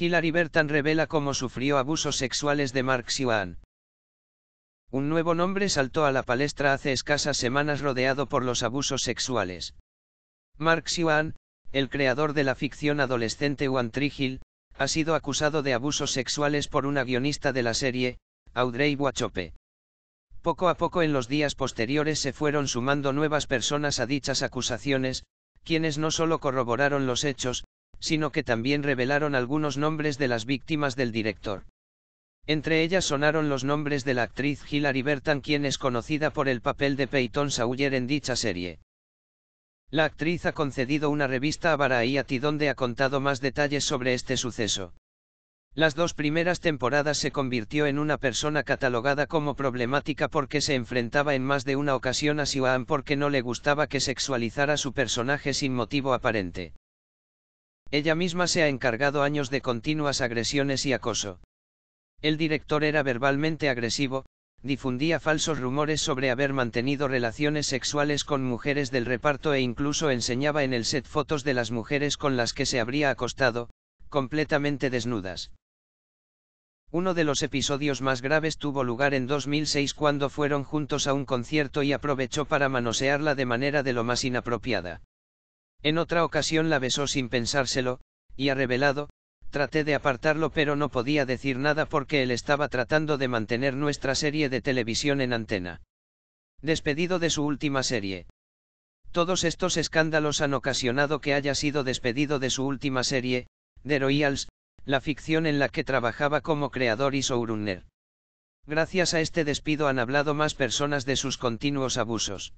Hilary Bertan revela cómo sufrió abusos sexuales de Mark Siwan. Un nuevo nombre saltó a la palestra hace escasas semanas rodeado por los abusos sexuales. Mark Siwan, el creador de la ficción adolescente One Tree ha sido acusado de abusos sexuales por una guionista de la serie, Audrey Wachope. Poco a poco en los días posteriores se fueron sumando nuevas personas a dichas acusaciones, quienes no solo corroboraron los hechos, sino que también revelaron algunos nombres de las víctimas del director. Entre ellas sonaron los nombres de la actriz Hilary Bertan quien es conocida por el papel de Peyton Sawyer en dicha serie. La actriz ha concedido una revista a Variety donde ha contado más detalles sobre este suceso. Las dos primeras temporadas se convirtió en una persona catalogada como problemática porque se enfrentaba en más de una ocasión a Siwan porque no le gustaba que sexualizara su personaje sin motivo aparente. Ella misma se ha encargado años de continuas agresiones y acoso. El director era verbalmente agresivo, difundía falsos rumores sobre haber mantenido relaciones sexuales con mujeres del reparto e incluso enseñaba en el set fotos de las mujeres con las que se habría acostado, completamente desnudas. Uno de los episodios más graves tuvo lugar en 2006 cuando fueron juntos a un concierto y aprovechó para manosearla de manera de lo más inapropiada. En otra ocasión la besó sin pensárselo, y ha revelado, traté de apartarlo pero no podía decir nada porque él estaba tratando de mantener nuestra serie de televisión en antena. Despedido de su última serie. Todos estos escándalos han ocasionado que haya sido despedido de su última serie, The Royals, la ficción en la que trabajaba como creador y showrunner. Gracias a este despido han hablado más personas de sus continuos abusos.